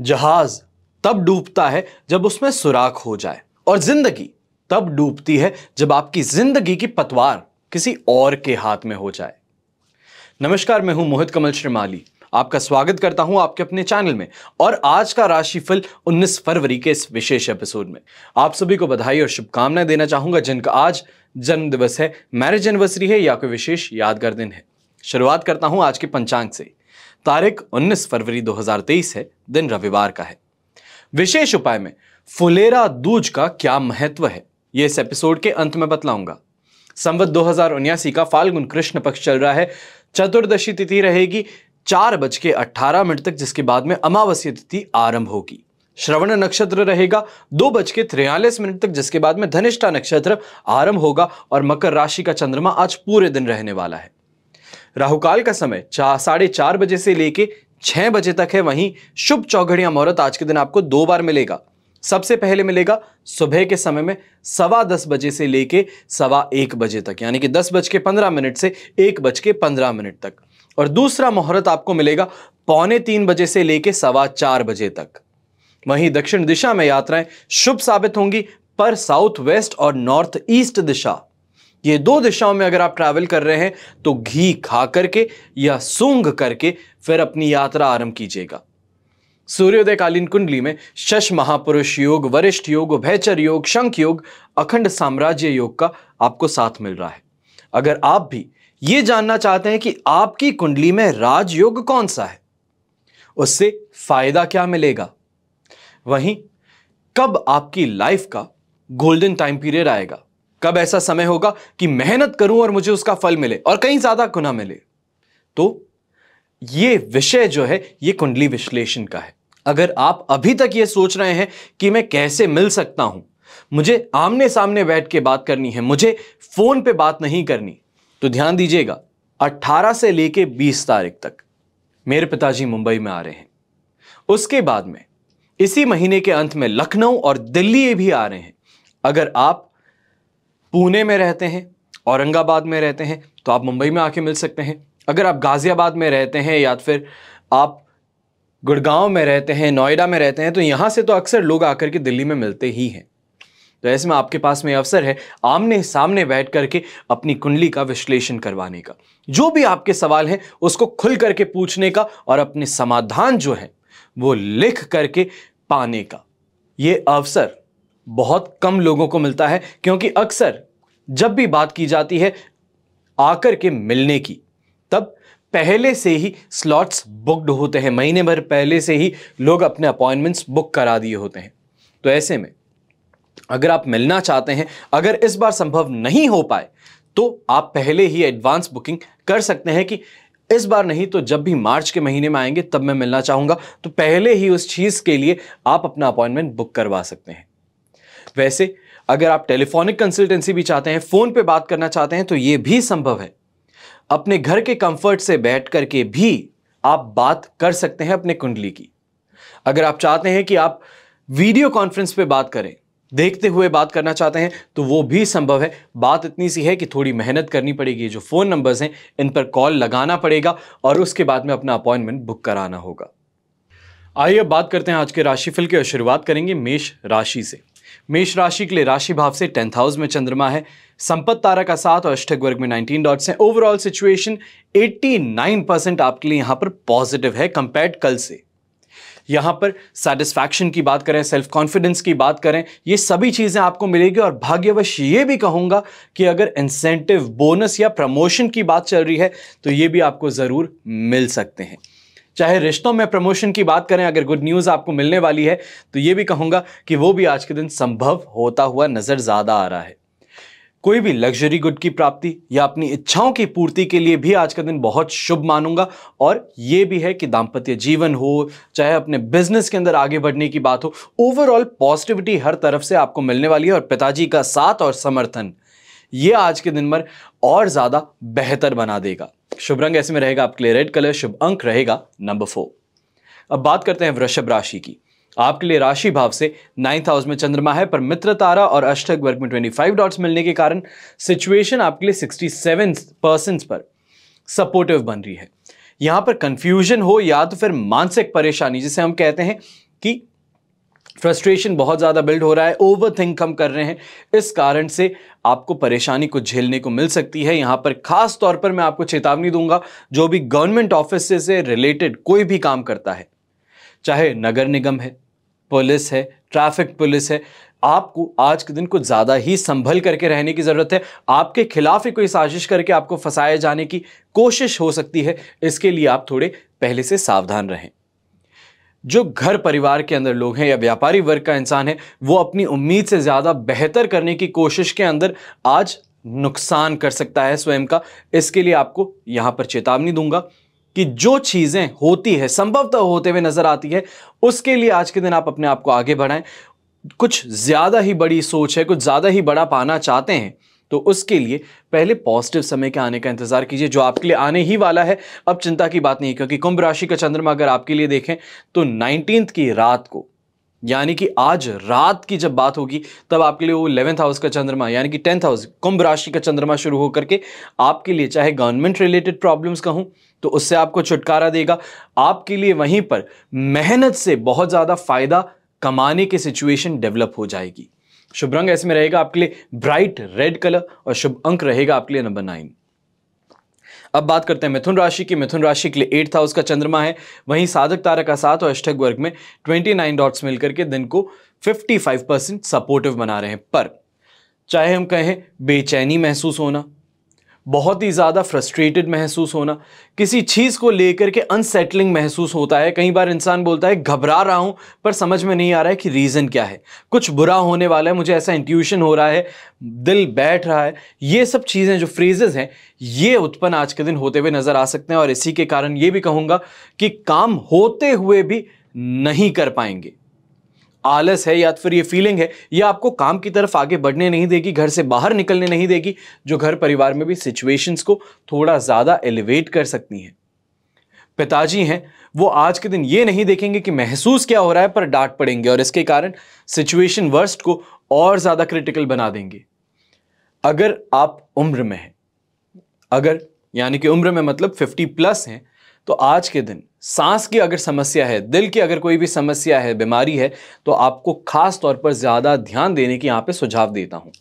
जहाज तब डूबता है जब उसमें सुराख हो जाए और जिंदगी तब डूबती है जब आपकी जिंदगी की पतवार किसी और के हाथ में हो जाए नमस्कार मैं हूं मोहित कमल श्रीमाली आपका स्वागत करता हूं आपके अपने चैनल में और आज का राशिफल 19 फरवरी के इस विशेष एपिसोड में आप सभी को बधाई और शुभकामनाएं देना चाहूंगा जिनका आज जन्मदिवस है मैरिज एनिवर्सरी है या कोई विशेष यादगार दिन है शुरुआत करता हूं आज के पंचांग से तारीख 19 फरवरी 2023 है दिन रविवार का है विशेष उपाय में फुलेरा दूज का क्या महत्व है यह इस एपिसोड के अंत में बतलाऊंगा संवत दो का फाल्गुन कृष्ण पक्ष चल रहा है चतुर्दशी तिथि रहेगी चार बज के अट्ठारह मिनट तक जिसके बाद में अमावस्या तिथि आरंभ होगी श्रवण नक्षत्र रहेगा दो बज के त्रियालीस मिनट तक जिसके बाद में धनिष्ठा नक्षत्र आरंभ होगा और मकर राशि का चंद्रमा आज पूरे दिन रहने वाला है राहुकाल का समय चा, साढ़े चार बजे से लेके छह बजे तक है वहीं शुभ चौघड़िया मुहूर्त आज के दिन आपको दो बार मिलेगा सबसे पहले मिलेगा सुबह के समय में सवा दस बजे से लेके सवा एक बजे तक यानी कि दस बज के पंद्रह मिनट से एक बज के पंद्रह मिनट तक और दूसरा मुहूर्त आपको मिलेगा पौने तीन बजे से लेके सवा चार बजे तक वहीं दक्षिण दिशा में यात्राएं शुभ साबित होंगी पर साउथ वेस्ट और नॉर्थ ईस्ट दिशा ये दो दिशाओं में अगर आप ट्रैवल कर रहे हैं तो घी खा करके या सूंघ करके फिर अपनी यात्रा आरंभ कीजिएगा सूर्योदय कालीन कुंडली में शश महापुरुष योग वरिष्ठ योग भैचर योग शंख योग अखंड साम्राज्य योग का आपको साथ मिल रहा है अगर आप भी ये जानना चाहते हैं कि आपकी कुंडली में राजयोग कौन सा है उससे फायदा क्या मिलेगा वहीं कब आपकी लाइफ का गोल्डन टाइम पीरियड आएगा कब ऐसा समय होगा कि मेहनत करूं और मुझे उसका फल मिले और कहीं ज्यादा गुना मिले तो ये विषय जो है ये कुंडली विश्लेषण का है अगर आप अभी तक ये सोच रहे हैं कि मैं कैसे मिल सकता हूं मुझे आमने सामने बैठ के बात करनी है मुझे फोन पे बात नहीं करनी तो ध्यान दीजिएगा 18 से लेके 20 तारीख तक मेरे पिताजी मुंबई में आ रहे हैं उसके बाद में इसी महीने के अंत में लखनऊ और दिल्ली भी आ रहे हैं अगर आप पुणे में रहते हैं औरंगाबाद में रहते हैं तो आप मुंबई में आके मिल सकते हैं अगर आप गाज़ियाबाद में रहते हैं या फिर आप गुड़गांव में रहते हैं नोएडा में रहते हैं तो यहाँ से तो अक्सर लोग आकर के दिल्ली में मिलते ही हैं तो ऐसे में आपके पास में अवसर है आमने सामने बैठ करके अपनी कुंडली का विश्लेषण करवाने का जो भी आपके सवाल हैं उसको खुल करके पूछने का और अपने समाधान जो है वो लिख करके पाने का ये अवसर बहुत कम लोगों को मिलता है क्योंकि अक्सर जब भी बात की जाती है आकर के मिलने की तब पहले से ही स्लॉट्स बुकड होते हैं महीने भर पहले से ही लोग अपने अपॉइंटमेंट्स बुक करा दिए होते हैं तो ऐसे में अगर आप मिलना चाहते हैं अगर इस बार संभव नहीं हो पाए तो आप पहले ही एडवांस बुकिंग कर सकते हैं कि इस बार नहीं तो जब भी मार्च के महीने में आएंगे तब मैं मिलना चाहूँगा तो पहले ही उस चीज़ के लिए आप अपना अपॉइंटमेंट बुक करवा सकते हैं वैसे अगर आप टेलीफोनिक कंसल्टेंसी भी चाहते हैं फ़ोन पे बात करना चाहते हैं तो ये भी संभव है अपने घर के कंफर्ट से बैठ करके भी आप बात कर सकते हैं अपने कुंडली की अगर आप चाहते हैं कि आप वीडियो कॉन्फ्रेंस पे बात करें देखते हुए बात करना चाहते हैं तो वो भी संभव है बात इतनी सी है कि थोड़ी मेहनत करनी पड़ेगी जो फ़ोन नंबर्स हैं इन पर कॉल लगाना पड़ेगा और उसके बाद में अपना अपॉइंटमेंट बुक कराना होगा आइए अब बात करते हैं आज के राशिफल की और शुरुआत करेंगे मेष राशि से मेष राशि के लिए राशि भाव से टेंथ हाउस में चंद्रमा है संपत तारा का साथ और अष्टक वर्ग में 19 डॉट्स हैं ओवरऑल सिचुएशन 89 परसेंट आपके लिए यहाँ पर पॉजिटिव है कंपेयर्ड कल से यहां पर सेटिस्फैक्शन की बात करें सेल्फ कॉन्फिडेंस की बात करें ये सभी चीज़ें आपको मिलेगी और भाग्यवश ये भी कहूंगा कि अगर इंसेंटिव बोनस या प्रमोशन की बात चल रही है तो ये भी आपको ज़रूर मिल सकते हैं चाहे रिश्तों में प्रमोशन की बात करें अगर गुड न्यूज़ आपको मिलने वाली है तो ये भी कहूँगा कि वो भी आज के दिन संभव होता हुआ नज़र ज़्यादा आ रहा है कोई भी लग्जरी गुड की प्राप्ति या अपनी इच्छाओं की पूर्ति के लिए भी आज का दिन बहुत शुभ मानूंगा और ये भी है कि दाम्पत्य जीवन हो चाहे अपने बिजनेस के अंदर आगे बढ़ने की बात हो ओवरऑल पॉजिटिविटी हर तरफ से आपको मिलने वाली है और पिताजी का साथ और समर्थन ये आज के दिन भर और ज़्यादा बेहतर बना देगा शुभ रंग ऐसे में रहेगा आपके लिए रेड कलर शुभ अंक रहेगा नंबर फोर अब बात करते हैं वृषभ राशि की आपके लिए राशि भाव से नाइन्थ हाउस में चंद्रमा है पर मित्र तारा और अष्टक वर्ग में 25 डॉट्स मिलने के कारण सिचुएशन आपके लिए 67 परसेंट पर सपोर्टिव बन रही है यहां पर कंफ्यूजन हो या तो फिर मानसिक परेशानी जिसे हम कहते हैं कि फ्रस्ट्रेशन बहुत ज़्यादा बिल्ड हो रहा है ओवर थिंक हम कर रहे हैं इस कारण से आपको परेशानी को झेलने को मिल सकती है यहाँ पर खास तौर पर मैं आपको चेतावनी दूंगा जो भी गवर्नमेंट ऑफिस से रिलेटेड कोई भी काम करता है चाहे नगर निगम है पुलिस है ट्रैफिक पुलिस है आपको आज के दिन कुछ ज़्यादा ही संभल करके रहने की ज़रूरत है आपके खिलाफ ही कोई साजिश करके आपको फंसाए जाने की कोशिश हो सकती है इसके लिए आप थोड़े पहले से सावधान रहें जो घर परिवार के अंदर लोग हैं या व्यापारी वर्ग का इंसान है वो अपनी उम्मीद से ज़्यादा बेहतर करने की कोशिश के अंदर आज नुकसान कर सकता है स्वयं का इसके लिए आपको यहाँ पर चेतावनी दूंगा कि जो चीज़ें होती है संभवतः होते हुए नज़र आती है उसके लिए आज के दिन आप अपने आप को आगे बढ़ाएं कुछ ज़्यादा ही बड़ी सोच है कुछ ज़्यादा ही बड़ा पाना चाहते हैं तो उसके लिए पहले पॉजिटिव समय के आने का इंतजार कीजिए जो आपके लिए आने ही वाला है अब चिंता की बात नहीं क्योंकि कुंभ राशि का चंद्रमा अगर आपके लिए देखें तो नाइनटीन की रात को यानी कि आज रात की जब बात होगी तब आपके लिए वो इलेवेंथ हाउस का चंद्रमा यानी कि टेंथ हाउस कुंभ राशि का चंद्रमा शुरू होकर के आपके लिए चाहे गवर्नमेंट रिलेटेड प्रॉब्लम्स का हूं तो उससे आपको छुटकारा देगा आपके लिए वहीं पर मेहनत से बहुत ज़्यादा फायदा कमाने की सिचुएशन डेवलप हो जाएगी शुभ रंग ऐसे में रहेगा आपके लिए ब्राइट रेड कलर और शुभ अंक रहेगा आपके लिए नंबर नाइन अब बात करते हैं मिथुन राशि की मिथुन राशि के लिए एट्थ हाउस का चंद्रमा है वहीं साधक तारा का साथ और अष्टक वर्ग में ट्वेंटी नाइन डॉट्स मिलकर के दिन को फिफ्टी फाइव परसेंट सपोर्टिव बना रहे हैं पर चाहे हम कहें बेचैनी महसूस होना बहुत ही ज़्यादा फ्रस्ट्रेटेड महसूस होना किसी चीज़ को लेकर के अनसेटलिंग महसूस होता है कई बार इंसान बोलता है घबरा रहा हूँ पर समझ में नहीं आ रहा है कि रीज़न क्या है कुछ बुरा होने वाला है मुझे ऐसा इंट्यूशन हो रहा है दिल बैठ रहा है ये सब चीज़ें जो फ्रेजेज़ हैं ये उत्पन्न आज के दिन होते हुए नज़र आ सकते हैं और इसी के कारण ये भी कहूँगा कि काम होते हुए भी नहीं कर पाएंगे आलस है या तो फिर ये फीलिंग है ये आपको काम की तरफ आगे बढ़ने नहीं देगी घर से बाहर निकलने नहीं देगी जो घर परिवार में भी सिचुएशंस को थोड़ा ज़्यादा एलिवेट कर सकती हैं पिताजी हैं वो आज के दिन ये नहीं देखेंगे कि महसूस क्या हो रहा है पर डांट पड़ेंगे और इसके कारण सिचुएशन वर्स्ट को और ज़्यादा क्रिटिकल बना देंगे अगर आप उम्र में हैं अगर यानी कि उम्र में मतलब 50 प्लस हैं तो आज के दिन सांस की अगर समस्या है दिल की अगर कोई भी समस्या है बीमारी है तो आपको खास तौर पर ज़्यादा ध्यान देने की यहाँ पे सुझाव देता हूँ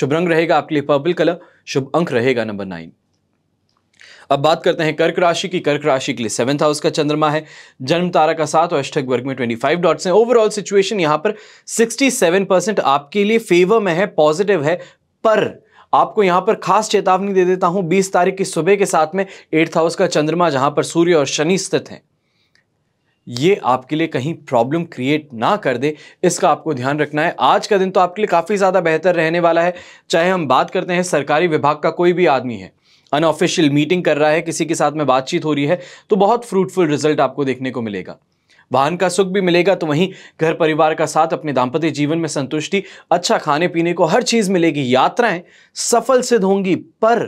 शुभ रंग रहेगा आपके लिए पर्पल कलर शुभ अंक रहेगा नंबर नाइन अब बात करते हैं कर्क राशि की कर्क राशि के लिए सेवंथ हाउस का चंद्रमा है जन्म तारा का साथ और अष्टक वर्ग में 25 डॉट्स हैं ओवरऑल सिचुएशन यहां पर 67 परसेंट आपके लिए फेवर में है पॉजिटिव है पर आपको यहां पर खास चेतावनी दे देता हूं बीस तारीख की सुबह के साथ में एट्थ हाउस का चंद्रमा जहां पर सूर्य और शनि स्थित हैं ये आपके लिए कहीं प्रॉब्लम क्रिएट ना कर दे इसका आपको ध्यान रखना है आज का दिन तो आपके लिए काफ़ी ज़्यादा बेहतर रहने वाला है चाहे हम बात करते हैं सरकारी विभाग का कोई भी आदमी है अनऑफिशियल मीटिंग कर रहा है किसी के साथ में बातचीत हो रही है तो बहुत फ्रूटफुल रिजल्ट आपको देखने को मिलेगा वाहन का सुख भी मिलेगा तो वहीं घर परिवार का साथ अपने दाम्पत्य जीवन में संतुष्टि अच्छा खाने पीने को हर चीज़ मिलेगी यात्राएं सफल सिद्ध होंगी पर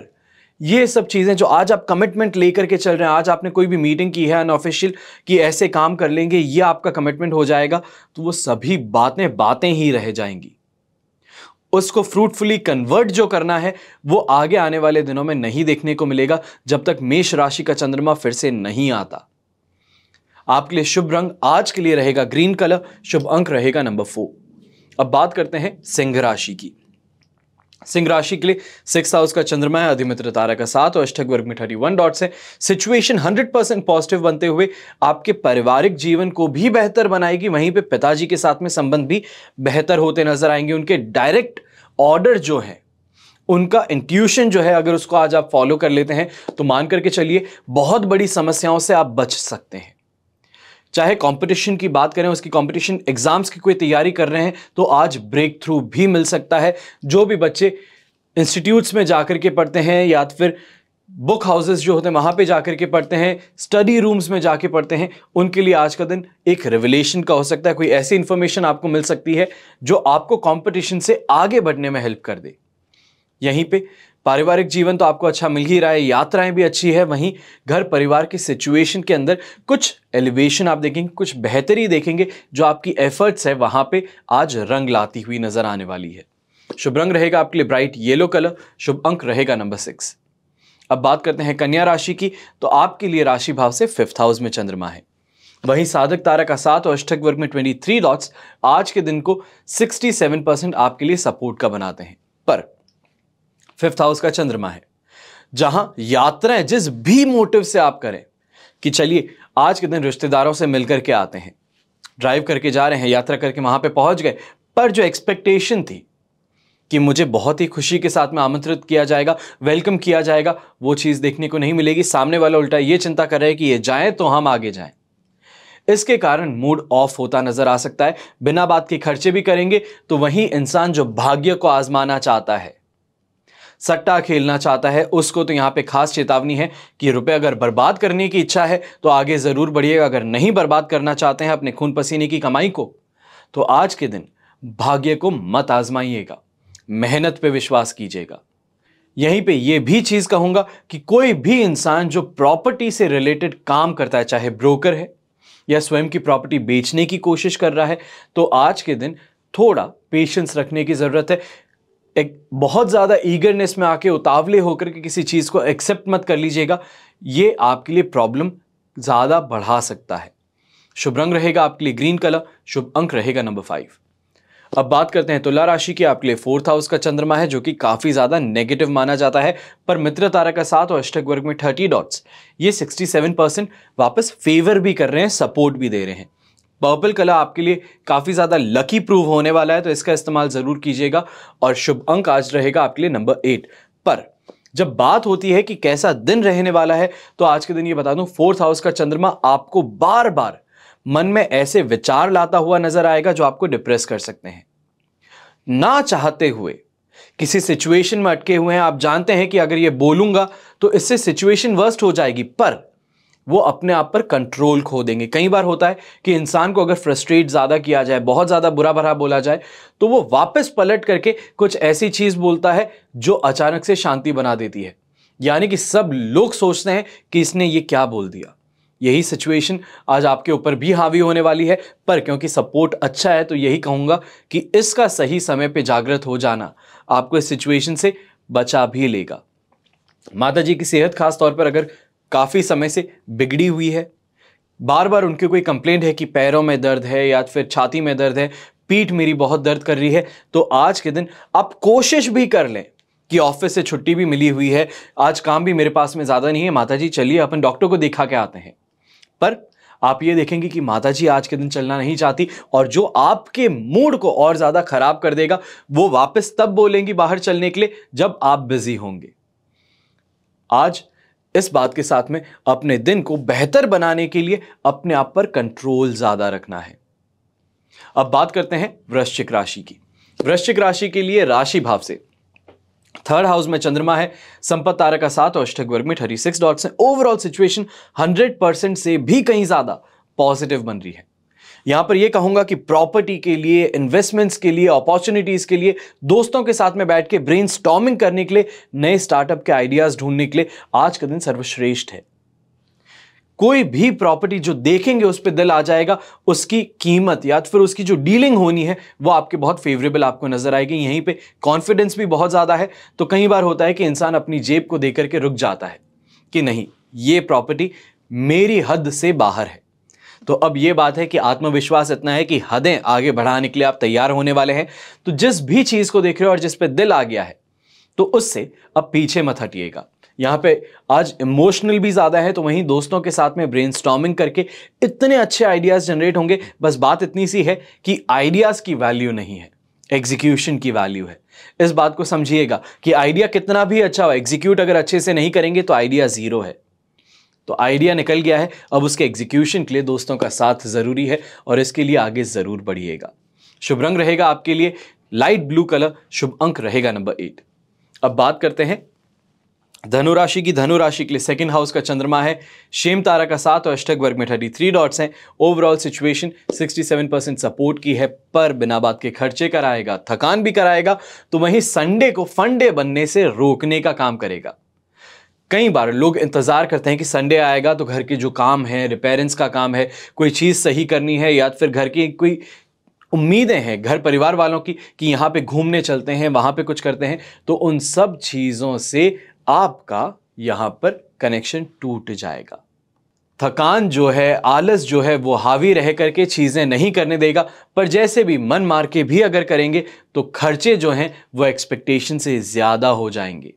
ये सब चीज़ें जो आज आप कमिटमेंट लेकर के चल रहे हैं आज आपने कोई भी मीटिंग की है अनऑफिशियल कि ऐसे काम कर लेंगे ये आपका कमिटमेंट हो जाएगा तो वो सभी बातें बातें ही रह जाएंगी उसको फ्रूटफुली कन्वर्ट जो करना है वो आगे आने वाले दिनों में नहीं देखने को मिलेगा जब तक मेष राशि का चंद्रमा फिर से नहीं आता आपके लिए शुभ रंग आज के लिए रहेगा ग्रीन कलर शुभ अंक रहेगा नंबर फोर अब बात करते हैं सिंह राशि की सिंह राशि के लिए सिक्स हाउस का चंद्रमा है अधिमित्र तारा का साथ और अष्टक वर्ग में थर्टी वन डॉट्स है सिचुएशन हंड्रेड परसेंट पॉजिटिव बनते हुए आपके पारिवारिक जीवन को भी बेहतर बनाएगी वहीं पे पिताजी के साथ में संबंध भी बेहतर होते नजर आएंगे उनके डायरेक्ट ऑर्डर जो है उनका इंट्यूशन जो है अगर उसको आज आप फॉलो कर लेते हैं तो मान करके चलिए बहुत बड़ी समस्याओं से आप बच सकते हैं चाहे कंपटीशन की बात करें उसकी कंपटीशन एग्ज़ाम्स की कोई तैयारी कर रहे हैं तो आज ब्रेक थ्रू भी मिल सकता है जो भी बच्चे इंस्टीट्यूट्स में जा के पढ़ते हैं या तो फिर बुक हाउसेस जो होते हैं वहाँ पे जाकर के पढ़ते हैं स्टडी रूम्स में जाके पढ़ते हैं उनके लिए आज का दिन एक रिविलेशन का हो सकता है कोई ऐसी इन्फॉर्मेशन आपको मिल सकती है जो आपको कॉम्पिटिशन से आगे बढ़ने में हेल्प कर दे यहीं पर पारिवारिक जीवन तो आपको अच्छा मिल ही रहा है यात्राएं भी अच्छी है वहीं घर परिवार की सिचुएशन के अंदर कुछ एलिवेशन आप देखेंगे कुछ बेहतरी देखेंगे जो आपकी एफर्ट्स है वहां पे आज रंग लाती हुई नजर आने वाली है शुभ रंग रहेगा आपके लिए ब्राइट येलो कलर शुभ अंक रहेगा नंबर सिक्स अब बात करते हैं कन्या राशि की तो आपके लिए राशि भाव से फिफ्थ हाउस में चंद्रमा है वहीं साधक तारा का सात और अष्टक वर्ग में ट्वेंटी थ्री डॉट्स आज के दिन को सिक्सटी सेवन परसेंट आपके लिए सपोर्ट का बनाते हैं पर फिफ्थ हाउस का चंद्रमा है जहां यात्राएं जिस भी मोटिव से आप करें कि चलिए आज के दिन रिश्तेदारों से मिल करके आते हैं ड्राइव करके जा रहे हैं यात्रा करके वहां पे पहुंच गए पर जो एक्सपेक्टेशन थी कि मुझे बहुत ही खुशी के साथ में आमंत्रित किया जाएगा वेलकम किया जाएगा वो चीज़ देखने को नहीं मिलेगी सामने वाला उल्टा ये चिंता कर रहा है कि ये जाए तो हम आगे जाएं इसके कारण मूड ऑफ होता नजर आ सकता है बिना बात के खर्चे भी करेंगे तो वही इंसान जो भाग्य को आजमाना चाहता है सट्टा खेलना चाहता है उसको तो यहाँ पे खास चेतावनी है कि रुपए अगर बर्बाद करने की इच्छा है तो आगे ज़रूर बढ़िएगा अगर नहीं बर्बाद करना चाहते हैं अपने खून पसीने की कमाई को तो आज के दिन भाग्य को मत आजमाइएगा मेहनत पे विश्वास कीजिएगा यहीं पे ये भी चीज़ कहूँगा कि कोई भी इंसान जो प्रॉपर्टी से रिलेटेड काम करता है चाहे ब्रोकर है या स्वयं की प्रॉपर्टी बेचने की कोशिश कर रहा है तो आज के दिन थोड़ा पेशेंस रखने की ज़रूरत है एक बहुत ज़्यादा ईगरनेस में आके उतावले होकर के किसी चीज़ को एक्सेप्ट मत कर लीजिएगा ये आपके लिए प्रॉब्लम ज़्यादा बढ़ा सकता है शुभ रंग रहेगा आपके लिए ग्रीन कलर शुभ अंक रहेगा नंबर फाइव अब बात करते हैं तुला राशि की आपके लिए फोर्थ हाउस का चंद्रमा है जो कि काफ़ी ज़्यादा नेगेटिव माना जाता है पर मित्र तारा का साथ और अष्टक वर्ग में थर्टी डॉट्स ये सिक्सटी सेवन परसेंट वापस फेवर भी कर रहे हैं सपोर्ट भी दे रहे हैं पर्पल कलर आपके लिए काफ़ी ज़्यादा लकी प्रूव होने वाला है तो इसका इस्तेमाल ज़रूर कीजिएगा और शुभ अंक आज रहेगा आपके लिए नंबर एट पर जब बात होती है कि कैसा दिन रहने वाला है तो आज के दिन ये बता दूं फोर्थ हाउस का चंद्रमा आपको बार बार मन में ऐसे विचार लाता हुआ नजर आएगा जो आपको डिप्रेस कर सकते हैं ना चाहते हुए किसी सिचुएशन में अटके हुए हैं आप जानते हैं कि अगर ये बोलूंगा तो इससे सिचुएशन वर्स्ट हो जाएगी पर वो अपने आप पर कंट्रोल खो देंगे कई बार होता है कि इंसान को अगर फ्रस्ट्रेट ज़्यादा किया जाए बहुत ज़्यादा बुरा भरा बोला जाए तो वो वापस पलट करके कुछ ऐसी चीज़ बोलता है जो अचानक से शांति बना देती है यानी कि सब लोग सोचते हैं कि इसने ये क्या बोल दिया यही सिचुएशन आज आपके ऊपर भी हावी होने वाली है पर क्योंकि सपोर्ट अच्छा है तो यही कहूँगा कि इसका सही समय पर जागृत हो जाना आपको इस सिचुएशन से बचा भी लेगा माता जी की सेहत खास तौर पर अगर काफ़ी समय से बिगड़ी हुई है बार बार उनकी कोई कंप्लेंट है कि पैरों में दर्द है या फिर छाती में दर्द है पीठ मेरी बहुत दर्द कर रही है तो आज के दिन आप कोशिश भी कर लें कि ऑफिस से छुट्टी भी मिली हुई है आज काम भी मेरे पास में ज़्यादा नहीं है माता जी चलिए अपन डॉक्टर को दिखा के आते हैं पर आप ये देखेंगे कि माता जी आज के दिन चलना नहीं चाहती और जो आपके मूड को और ज़्यादा ख़राब कर देगा वो वापस तब बोलेंगी बाहर चलने के लिए जब आप बिज़ी होंगे आज इस बात के साथ में अपने दिन को बेहतर बनाने के लिए अपने आप पर कंट्रोल ज़्यादा रखना है अब बात करते हैं वृश्चिक राशि की वृश्चिक राशि के लिए राशि भाव से थर्ड हाउस में चंद्रमा है संपत तारा का साथ और अष्टक वर्ग में थर्टी सिक्स डॉट्स हैं ओवरऑल सिचुएशन हंड्रेड परसेंट से भी कहीं ज़्यादा पॉजिटिव बन रही है यहां पर यह कहूंगा कि प्रॉपर्टी के लिए इन्वेस्टमेंट्स के लिए अपॉर्चुनिटीज़ के लिए दोस्तों के साथ में बैठ के ब्रेन करने के लिए नए स्टार्टअप के आइडियाज़ ढूंढने के लिए आज का दिन सर्वश्रेष्ठ है कोई भी प्रॉपर्टी जो देखेंगे उस पर दिल आ जाएगा उसकी कीमत या फिर उसकी जो डीलिंग होनी है वो आपके बहुत फेवरेबल आपको नजर आएगी यहीं पे कॉन्फिडेंस भी बहुत ज़्यादा है तो कई बार होता है कि इंसान अपनी जेब को देकर के रुक जाता है कि नहीं ये प्रॉपर्टी मेरी हद से बाहर है तो अब ये बात है कि आत्मविश्वास इतना है कि हदें आगे बढ़ाने के लिए आप तैयार होने वाले हैं तो जिस भी चीज़ को देख रहे हो और जिस पे दिल आ गया है तो उससे अब पीछे मत हटिएगा यहाँ पे आज इमोशनल भी ज़्यादा है तो वहीं दोस्तों के साथ में ब्रेन करके इतने अच्छे आइडियाज़ जनरेट होंगे बस बात इतनी सी है कि आइडियाज़ की वैल्यू नहीं है एग्जीक्यूशन की वैल्यू है इस बात को समझिएगा कि आइडिया कितना भी अच्छा हो एग्जीक्यूट अगर अच्छे से नहीं करेंगे तो आइडिया ज़ीरो है तो आइडिया निकल गया है अब उसके एग्जीक्यूशन के लिए दोस्तों का साथ ज़रूरी है और इसके लिए आगे ज़रूर बढ़िएगा शुभ रंग रहेगा आपके लिए लाइट ब्लू कलर शुभ अंक रहेगा नंबर एट अब बात करते हैं धनुराशि की धनुराशि के लिए सेकंड हाउस का चंद्रमा है शेम तारा का साथ और अष्टक वर्ग में थर्टी थ्री डॉट्स हैं ओवरऑल सिचुएशन 67 परसेंट सपोर्ट की है पर बिना बात के खर्चे कराएगा थकान भी कराएगा तो वहीं संडे को फंडे बनने से रोकने का काम करेगा कई बार लोग इंतज़ार करते हैं कि संडे आएगा तो घर के जो काम है रिपेयरेंस का काम है कोई चीज़ सही करनी है या फिर घर की कोई उम्मीदें हैं घर परिवार वालों की कि यहाँ पे घूमने चलते हैं वहाँ पे कुछ करते हैं तो उन सब चीज़ों से आपका यहाँ पर कनेक्शन टूट जाएगा थकान जो है आलस जो है वो हावी रह करके चीज़ें नहीं करने देगा पर जैसे भी मन मार के भी अगर करेंगे तो खर्चे जो हैं वो एक्सपेक्टेशन से ज़्यादा हो जाएंगे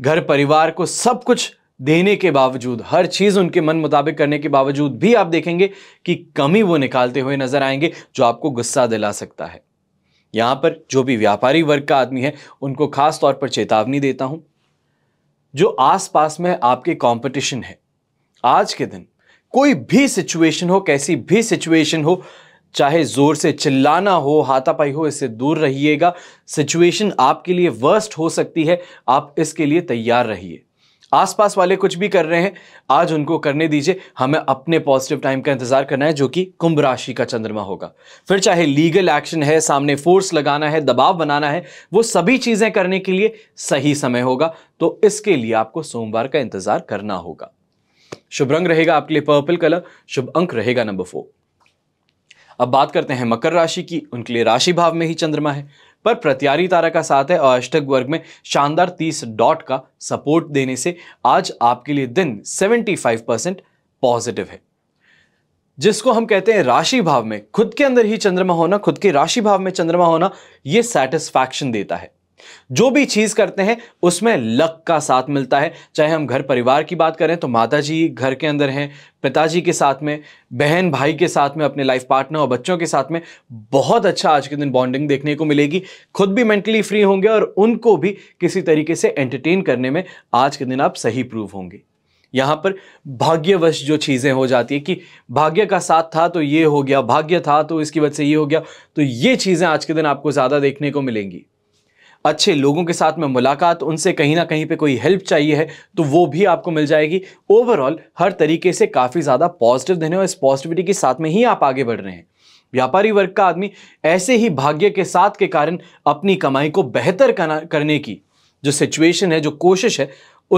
घर परिवार को सब कुछ देने के बावजूद हर चीज़ उनके मन मुताबिक करने के बावजूद भी आप देखेंगे कि कमी वो निकालते हुए नज़र आएंगे जो आपको गुस्सा दिला सकता है यहां पर जो भी व्यापारी वर्ग का आदमी है उनको खास तौर पर चेतावनी देता हूं जो आसपास में आपके कंपटीशन है आज के दिन कोई भी सिचुएशन हो कैसी भी सिचुएशन हो चाहे ज़ोर से चिल्लाना हो हाथापाई हो इससे दूर रहिएगा सिचुएशन आपके लिए वर्स्ट हो सकती है आप इसके लिए तैयार रहिए आसपास वाले कुछ भी कर रहे हैं आज उनको करने दीजिए हमें अपने पॉजिटिव टाइम का इंतजार करना है जो कि कुंभ राशि का चंद्रमा होगा फिर चाहे लीगल एक्शन है सामने फोर्स लगाना है दबाव बनाना है वो सभी चीजें करने के लिए सही समय होगा तो इसके लिए आपको सोमवार का इंतजार करना होगा शुभ रंग रहेगा आपके लिए पर्पल कलर शुभ अंक रहेगा नंबर फोर अब बात करते हैं मकर राशि की उनके लिए राशि भाव में ही चंद्रमा है पर प्रत्यारी तारा का साथ है और अष्टक वर्ग में शानदार तीस डॉट का सपोर्ट देने से आज आपके लिए दिन 75 परसेंट पॉजिटिव है जिसको हम कहते हैं राशि भाव में खुद के अंदर ही चंद्रमा होना खुद के राशि भाव में चंद्रमा होना यह सेटिस्फैक्शन देता है जो भी चीज करते हैं उसमें लक का साथ मिलता है चाहे हम घर परिवार की बात करें तो माता जी घर के अंदर हैं पिताजी के साथ में बहन भाई के साथ में अपने लाइफ पार्टनर और बच्चों के साथ में बहुत अच्छा आज के दिन बॉन्डिंग देखने को मिलेगी खुद भी मेंटली फ्री होंगे और उनको भी किसी तरीके से एंटरटेन करने में आज के दिन आप सही प्रूव होंगे यहाँ पर भाग्यवश जो चीज़ें हो जाती है कि भाग्य का साथ था तो ये हो गया भाग्य था तो इसकी वजह से ये हो गया तो ये चीज़ें आज के दिन आपको ज़्यादा देखने को मिलेंगी अच्छे लोगों के साथ में मुलाकात उनसे कहीं ना कहीं पे कोई हेल्प चाहिए है तो वो भी आपको मिल जाएगी ओवरऑल हर तरीके से काफ़ी ज़्यादा पॉजिटिव दिन है और इस पॉजिटिविटी के साथ में ही आप आगे बढ़ रहे हैं व्यापारी वर्ग का आदमी ऐसे ही भाग्य के साथ के कारण अपनी कमाई को बेहतर करने की जो सिचुएशन है जो कोशिश है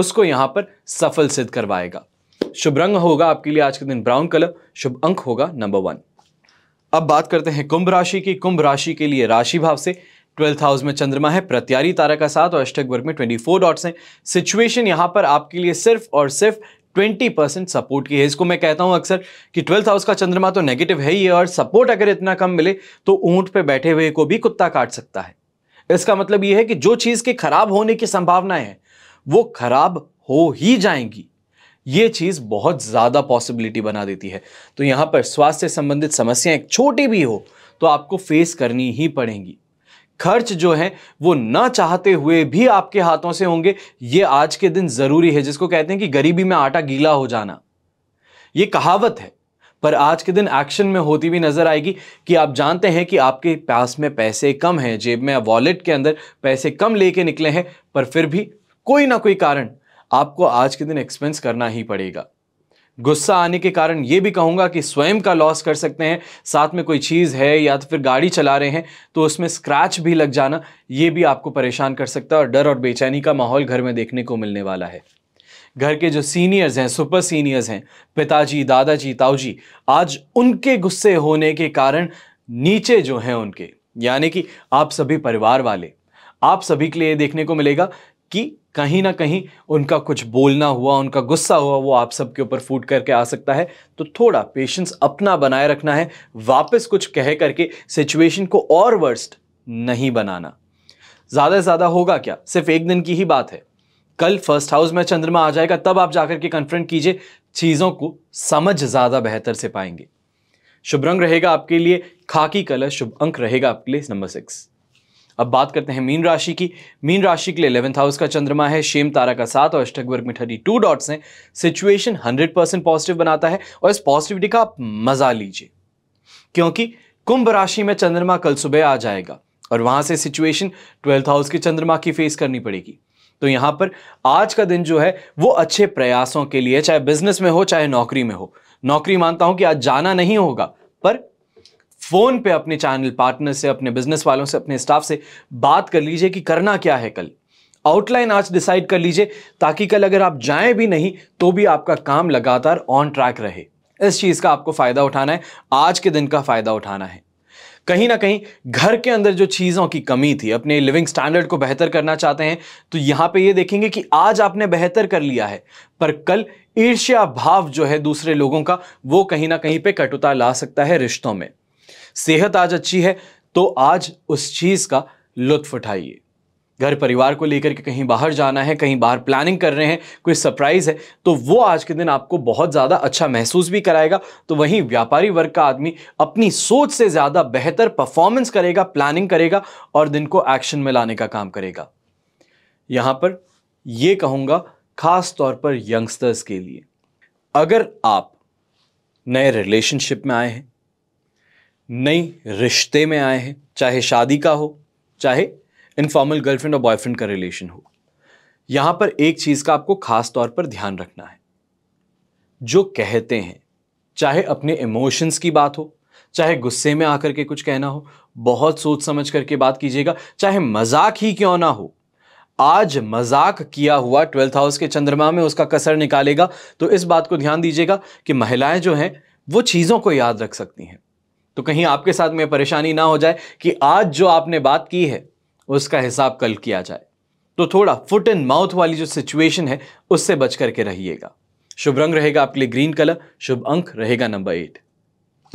उसको यहाँ पर सफल सिद्ध करवाएगा शुभ रंग होगा आपके लिए आज के दिन ब्राउन कलर शुभ अंक होगा नंबर वन अब बात करते हैं कुंभ राशि की कुंभ राशि के लिए राशि भाव से ट्वेल्थ हाउस में चंद्रमा है प्रत्यारी तारा का साथ और अष्टक वर्ग में ट्वेंटी फोर डॉट्स हैं सिचुएशन यहाँ पर आपके लिए सिर्फ और सिर्फ ट्वेंटी परसेंट सपोर्ट की है इसको मैं कहता हूं अक्सर कि ट्वेल्थ हाउस का चंद्रमा तो नेगेटिव है ही है और सपोर्ट अगर इतना कम मिले तो ऊंट पर बैठे हुए को भी कुत्ता काट सकता है इसका मतलब यह है कि जो चीज़ के खराब होने की संभावनाएं हैं वो खराब हो ही जाएंगी ये चीज़ बहुत ज़्यादा पॉसिबिलिटी बना देती है तो यहाँ पर स्वास्थ्य संबंधित समस्याएं छोटी भी हो तो आपको फेस करनी ही पड़ेंगी खर्च जो है वो ना चाहते हुए भी आपके हाथों से होंगे ये आज के दिन ज़रूरी है जिसको कहते हैं कि गरीबी में आटा गीला हो जाना ये कहावत है पर आज के दिन एक्शन में होती हुई नज़र आएगी कि आप जानते हैं कि आपके पास में पैसे कम हैं जेब में वॉलेट के अंदर पैसे कम लेके निकले हैं पर फिर भी कोई ना कोई कारण आपको आज के दिन एक्सपेंस करना ही पड़ेगा गुस्सा आने के कारण ये भी कहूँगा कि स्वयं का लॉस कर सकते हैं साथ में कोई चीज़ है या तो फिर गाड़ी चला रहे हैं तो उसमें स्क्रैच भी लग जाना ये भी आपको परेशान कर सकता है और डर और बेचैनी का माहौल घर में देखने को मिलने वाला है घर के जो सीनियर्स हैं सुपर सीनियर्स हैं पिताजी दादाजी ताऊजी आज उनके गुस्से होने के कारण नीचे जो हैं उनके यानी कि आप सभी परिवार वाले आप सभी के लिए देखने को मिलेगा कि कहीं ना कहीं उनका कुछ बोलना हुआ उनका गुस्सा हुआ वो आप सबके ऊपर फूट करके आ सकता है तो थोड़ा पेशेंस अपना बनाए रखना है वापस कुछ कह करके सिचुएशन को और वर्स्ट नहीं बनाना ज़्यादा से ज़्यादा होगा क्या सिर्फ एक दिन की ही बात है कल फर्स्ट हाउस में चंद्रमा आ जाएगा तब आप जाकर के कन्फ्रंट कीजिए चीज़ों को समझ ज़्यादा बेहतर से पाएंगे शुभ रंग रहेगा आपके लिए खाकी कलर शुभ अंक रहेगा आपके लिए नंबर सिक्स अब बात करते हैं मीन राशि की मीन राशि के लिए इलेवंथ हाउस का चंद्रमा है शेम तारा का साथ और अष्टकवर्ग में थर्टी टू डॉट्स हैं सिचुएशन हंड्रेड परसेंट पॉजिटिव बनाता है और इस पॉजिटिविटी का आप मज़ा लीजिए क्योंकि कुंभ राशि में चंद्रमा कल सुबह आ जाएगा और वहां से सिचुएशन ट्वेल्थ हाउस की चंद्रमा की फेस करनी पड़ेगी तो यहां पर आज का दिन जो है वो अच्छे प्रयासों के लिए चाहे बिजनेस में हो चाहे नौकरी में हो नौकरी मानता हूं कि आज जाना नहीं होगा पर फ़ोन पे अपने चैनल पार्टनर से अपने बिजनेस वालों से अपने स्टाफ से बात कर लीजिए कि करना क्या है कल आउटलाइन आज डिसाइड कर लीजिए ताकि कल अगर आप जाएं भी नहीं तो भी आपका काम लगातार ऑन ट्रैक रहे इस चीज़ का आपको फ़ायदा उठाना है आज के दिन का फ़ायदा उठाना है कहीं ना कहीं घर के अंदर जो चीज़ों की कमी थी अपने लिविंग स्टैंडर्ड को बेहतर करना चाहते हैं तो यहाँ पे ये देखेंगे कि आज आपने बेहतर कर लिया है पर कल ईर्ष्या भाव जो है दूसरे लोगों का वो कहीं ना कहीं पे कटुता ला सकता है रिश्तों में सेहत आज अच्छी है तो आज उस चीज़ का लुत्फ उठाइए घर परिवार को लेकर के कहीं बाहर जाना है कहीं बाहर प्लानिंग कर रहे हैं कोई सरप्राइज़ है तो वो आज के दिन आपको बहुत ज़्यादा अच्छा महसूस भी कराएगा तो वहीं व्यापारी वर्ग का आदमी अपनी सोच से ज़्यादा बेहतर परफॉर्मेंस करेगा प्लानिंग करेगा और दिन को एक्शन में लाने का काम करेगा यहाँ पर ये कहूँगा ख़ास तौर पर यंगस्टर्स के लिए अगर आप नए रिलेशनशिप में आए हैं नई रिश्ते में आए हैं चाहे शादी का हो चाहे इनफॉर्मल गर्लफ्रेंड और बॉयफ्रेंड का रिलेशन हो यहाँ पर एक चीज़ का आपको खास तौर पर ध्यान रखना है जो कहते हैं चाहे अपने इमोशंस की बात हो चाहे गुस्से में आकर के कुछ कहना हो बहुत सोच समझ करके बात कीजिएगा चाहे मजाक ही क्यों ना हो आज मजाक किया हुआ ट्वेल्थ हाउस के चंद्रमा में उसका कसर निकालेगा तो इस बात को ध्यान दीजिएगा कि महिलाएं जो हैं वो चीज़ों को याद रख सकती हैं तो कहीं आपके साथ में परेशानी ना हो जाए कि आज जो आपने बात की है उसका हिसाब कल किया जाए तो थोड़ा फुट एंड माउथ वाली जो सिचुएशन है उससे बच करके रहिएगा शुभ रंग रहेगा आपके लिए ग्रीन कलर शुभ अंक रहेगा नंबर एट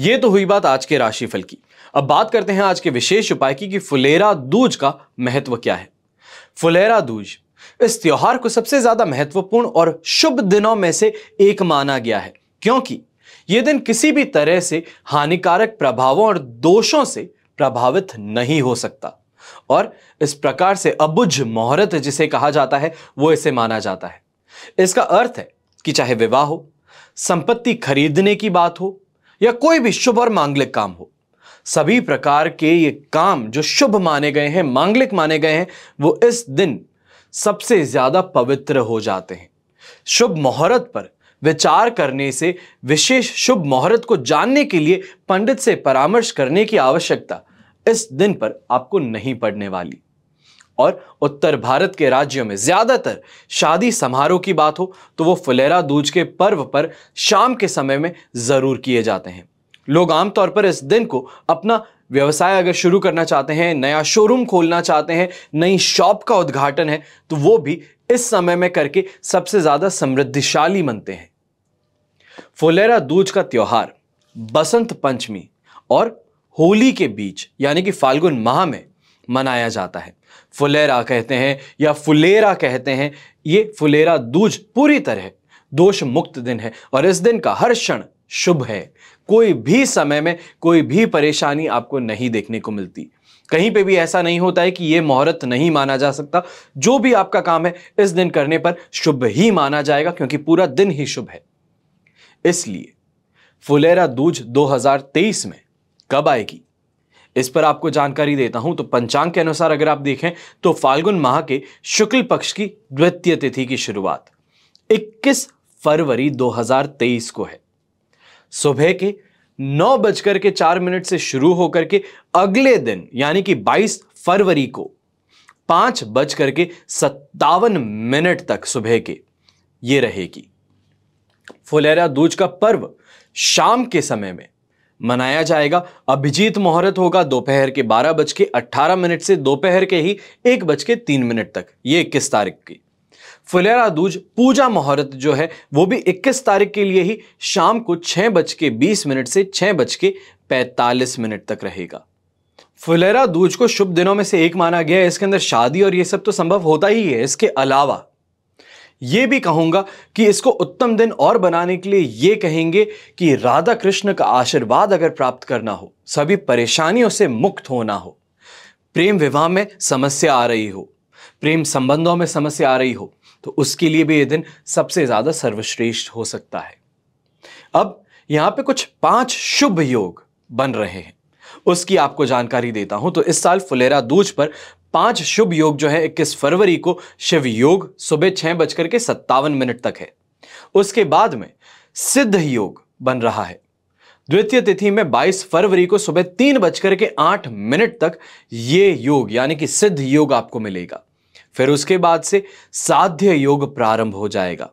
ये तो हुई बात आज के राशिफल की अब बात करते हैं आज के विशेष उपाय की कि फुलेरा दूज का महत्व क्या है फुलेरा दूज इस त्योहार को सबसे ज्यादा महत्वपूर्ण और शुभ दिनों में से एक माना गया है क्योंकि ये दिन किसी भी तरह से हानिकारक प्रभावों और दोषों से प्रभावित नहीं हो सकता और इस प्रकार से अबुझ मुहूर्त जिसे कहा जाता है वो इसे माना जाता है इसका अर्थ है कि चाहे विवाह हो संपत्ति खरीदने की बात हो या कोई भी शुभ और मांगलिक काम हो सभी प्रकार के ये काम जो शुभ माने गए हैं मांगलिक माने गए हैं वो इस दिन सबसे ज्यादा पवित्र हो जाते हैं शुभ मुहूर्त पर विचार करने से विशेष शुभ मुहूर्त को जानने के लिए पंडित से परामर्श करने की आवश्यकता इस दिन पर आपको नहीं पड़ने वाली और उत्तर भारत के राज्यों में ज़्यादातर शादी समारोह की बात हो तो वो फुलेरा दूज के पर्व पर शाम के समय में ज़रूर किए जाते हैं लोग आमतौर पर इस दिन को अपना व्यवसाय अगर शुरू करना चाहते हैं नया शोरूम खोलना चाहते हैं नई शॉप का उद्घाटन है तो वो भी इस समय में करके सबसे ज़्यादा समृद्धिशाली बनते हैं फुलेरा दूज का त्यौहार बसंत पंचमी और होली के बीच यानी कि फाल्गुन माह में मनाया जाता है फुलेरा कहते हैं या फुलेरा कहते हैं ये फुलेरा दूज पूरी तरह दोष मुक्त दिन है और इस दिन का हर क्षण शुभ है कोई भी समय में कोई भी परेशानी आपको नहीं देखने को मिलती कहीं पे भी ऐसा नहीं होता है कि ये मुहूर्त नहीं माना जा सकता जो भी आपका काम है इस दिन करने पर शुभ ही माना जाएगा क्योंकि पूरा दिन ही शुभ है इसलिए फुलेरा दूज 2023 में कब आएगी इस पर आपको जानकारी देता हूं तो पंचांग के अनुसार अगर आप देखें तो फाल्गुन माह के शुक्ल पक्ष की द्वितीय तिथि की शुरुआत 21 फरवरी 2023 को है सुबह के नौ बजकर के चार मिनट से शुरू होकर के अगले दिन यानी कि 22 फरवरी को पांच बजकर के सत्तावन मिनट तक सुबह के ये रहेगी फुलेरा दूज का पर्व शाम के समय में मनाया जाएगा अभिजीत मुहूर्त होगा दोपहर के बारह बज के अट्ठारह मिनट से दोपहर के ही एक बज के तीन मिनट तक ये इक्कीस तारीख की फुलेरा दूज पूजा मुहूर्त जो है वो भी इक्कीस तारीख के लिए ही शाम को छह बज के बीस मिनट से छह बज के पैंतालीस मिनट तक रहेगा फुलेरा दूज को शुभ दिनों में से एक माना गया है इसके अंदर शादी और ये सब तो संभव होता ही है इसके अलावा ये भी कहूँगा कि इसको उत्तम दिन और बनाने के लिए ये कहेंगे कि राधा कृष्ण का आशीर्वाद अगर प्राप्त करना हो सभी परेशानियों से मुक्त होना हो प्रेम विवाह में समस्या आ रही हो प्रेम संबंधों में समस्या आ रही हो तो उसके लिए भी ये दिन सबसे ज़्यादा सर्वश्रेष्ठ हो सकता है अब यहाँ पे कुछ पांच शुभ योग बन रहे हैं उसकी आपको जानकारी देता हूं तो इस साल फुलेरा दूज पर पांच शुभ योग जो है 21 फरवरी को शिव योग सुबह छह बजकर के सत्तावन मिनट तक है उसके बाद में सिद्ध योग बन रहा है द्वितीय तिथि में 22 फरवरी को सुबह तीन बजकर के आठ मिनट तक ये योग यानी कि सिद्ध योग आपको मिलेगा फिर उसके बाद से साध्य योग प्रारंभ हो जाएगा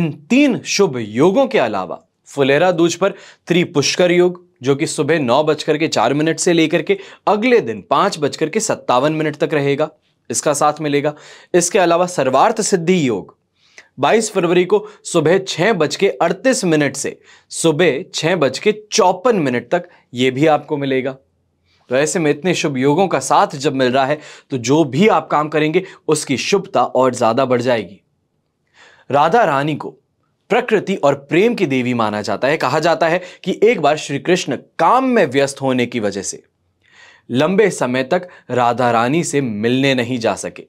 इन तीन शुभ योगों के अलावा फुलेरा दूज पर त्रिपुष्कर योग जो कि सुबह नौ बजकर के चार मिनट से लेकर के अगले दिन पांच बजकर के सत्तावन मिनट तक रहेगा इसका साथ मिलेगा इसके अलावा सर्वार्थ सिद्धि योग 22 फरवरी को सुबह छह बज के अड़तीस मिनट से सुबह छह बज के चौपन मिनट तक यह भी आपको मिलेगा तो ऐसे में इतने शुभ योगों का साथ जब मिल रहा है तो जो भी आप काम करेंगे उसकी शुभता और ज़्यादा बढ़ जाएगी राधा रानी को प्रकृति और प्रेम की देवी माना जाता है कहा जाता है कि एक बार श्री कृष्ण काम में व्यस्त होने की वजह से लंबे समय तक राधा रानी से मिलने नहीं जा सके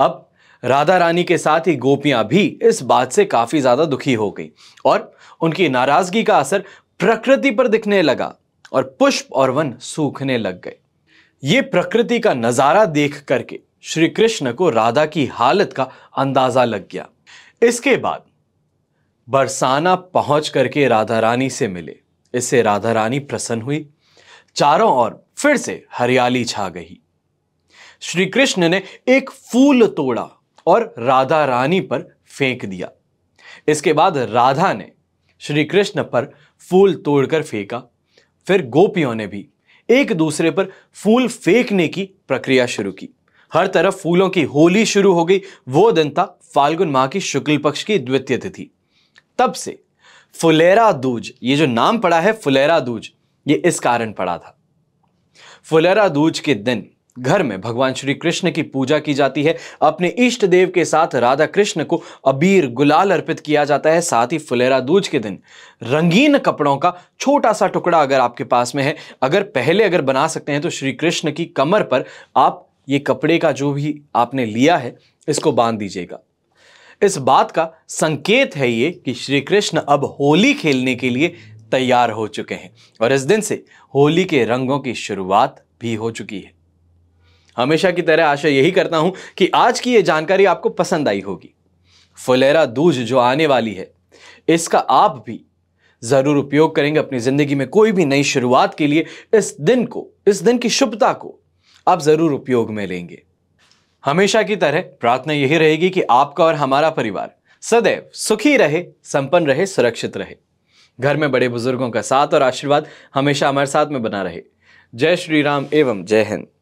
अब राधा रानी के साथ ही गोपियां भी इस बात से काफी ज्यादा दुखी हो गई और उनकी नाराजगी का असर प्रकृति पर दिखने लगा और पुष्प और वन सूखने लग गए ये प्रकृति का नज़ारा देख करके श्री कृष्ण को राधा की हालत का अंदाजा लग गया इसके बाद बरसाना पहुंच करके राधा रानी से मिले इससे राधा रानी प्रसन्न हुई चारों ओर फिर से हरियाली छा गई श्री कृष्ण ने एक फूल तोड़ा और राधा रानी पर फेंक दिया इसके बाद राधा ने श्री कृष्ण पर फूल तोड़कर फेंका फिर गोपियों ने भी एक दूसरे पर फूल फेंकने की प्रक्रिया शुरू की हर तरफ फूलों की होली शुरू हो गई वो दिन था फाल्गुन माह की शुक्ल पक्ष की द्वितीय तिथि तब से फुलेरा दूज ये जो नाम पड़ा है फुलेरा दूज ये इस कारण पड़ा था फुलेरा दूज के दिन घर में भगवान श्री कृष्ण की पूजा की जाती है अपने इष्ट देव के साथ राधा कृष्ण को अबीर गुलाल अर्पित किया जाता है साथ ही फुलेरा दूज के दिन रंगीन कपड़ों का छोटा सा टुकड़ा अगर आपके पास में है अगर पहले अगर बना सकते हैं तो श्री कृष्ण की कमर पर आप ये कपड़े का जो भी आपने लिया है इसको बांध दीजिएगा इस बात का संकेत है ये कि श्री कृष्ण अब होली खेलने के लिए तैयार हो चुके हैं और इस दिन से होली के रंगों की शुरुआत भी हो चुकी है हमेशा की तरह आशा यही करता हूं कि आज की यह जानकारी आपको पसंद आई होगी फुलेरा दूज जो आने वाली है इसका आप भी ज़रूर उपयोग करेंगे अपनी ज़िंदगी में कोई भी नई शुरुआत के लिए इस दिन को इस दिन की शुभता को आप ज़रूर उपयोग में लेंगे हमेशा की तरह प्रार्थना यही रहेगी कि आपका और हमारा परिवार सदैव सुखी रहे संपन्न रहे सुरक्षित रहे घर में बड़े बुजुर्गों का साथ और आशीर्वाद हमेशा हमारे साथ में बना रहे जय श्री राम एवं जय हिंद